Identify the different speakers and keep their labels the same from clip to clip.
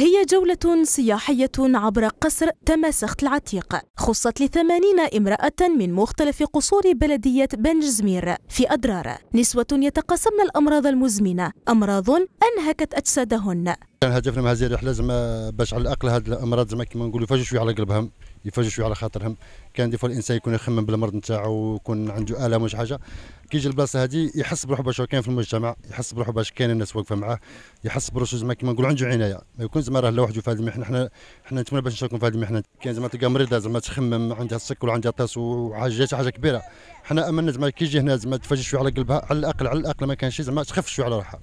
Speaker 1: هي جولة سياحية عبر قصر تماسخت العتيق خصت لثمانين امرأة من مختلف قصور بلدية بنجزمير في أدرار نسوة يتقاسمن الأمراض المزمنة أمراض أنهكت أجسادهن
Speaker 2: كان هدفنا من هذه الرحله زعما باش على الاقل هاد الامراض زعما كيما نقولوا يفاجئوا شويه على قلبهم يفاجئوا شويه على خاطرهم كان دي فوا الانسان يكون يخمم بالمرض نتاعو ويكون عنده الام ولا حاجه كي يجي البلاصه هذه يحس بروحه باش كاين في المجتمع يحس بروحه باش كاين الناس واقفه معاه يحس بروحه زعما كيما نقولوا عنده عنايه ما يكون زعما راه لوحده في هذه المحنه حنا حنا نتمنى باش نشاركوا في هذه المحنه كاين زعما تلقى مريضه زعما تخمم عندها السك وعندها طاس وحاجه حاجه كبيره حنا املنا زعما كي يجي هنا زعما تفاجئ شويه على قلبها على الاقل على الاقل ما شيء زعما تخف شويه على روحها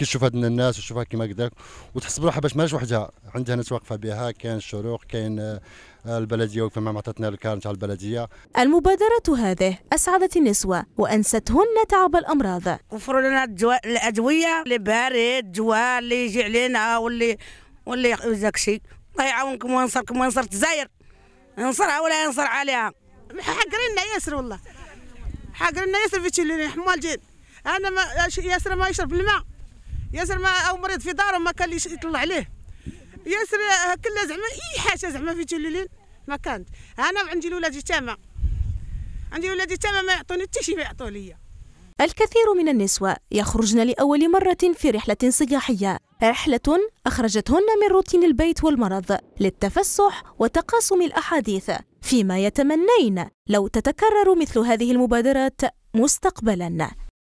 Speaker 2: كي تشوف هاد الناس وتشوفها كيما هكذاك وتحس بروحها باش ماش وحدها عندها ناس واقفه بها كاين الشروق كاين آه، البلديه وكما ما الكار نتاع البلديه
Speaker 1: المبادره هذه اسعدت النسوه وانستهن تعب الامراض
Speaker 2: وفروا لنا
Speaker 3: الجو... الادويه اللي بارد جوا اللي يجي علينا واللي واللي يزاك شيء الله يعاونكم وينصركم وينصر الجزائر ينصرها ولا ينصر عليها حقرنا ياسر والله حقرنا ياسر في تشيلين حمال جيل
Speaker 4: انا ما ياسر ما يشرب الماء ياسر ما او مريض في داره ما كان يطلع عليه ياسر كل زعما اي حاجه زعما في تلولين ما كانت انا عندي الاولاد تاما عندي ولادي تاما ما يعطوني حتى شي ما يعطوا ليا
Speaker 1: الكثير من النسوة يخرجن لأول مرة في رحلة صياحية رحلة أخرجتهن من روتين البيت والمرض للتفسح وتقاسم الأحاديث فيما يتمنين لو تتكرر مثل هذه المبادرات مستقبلاً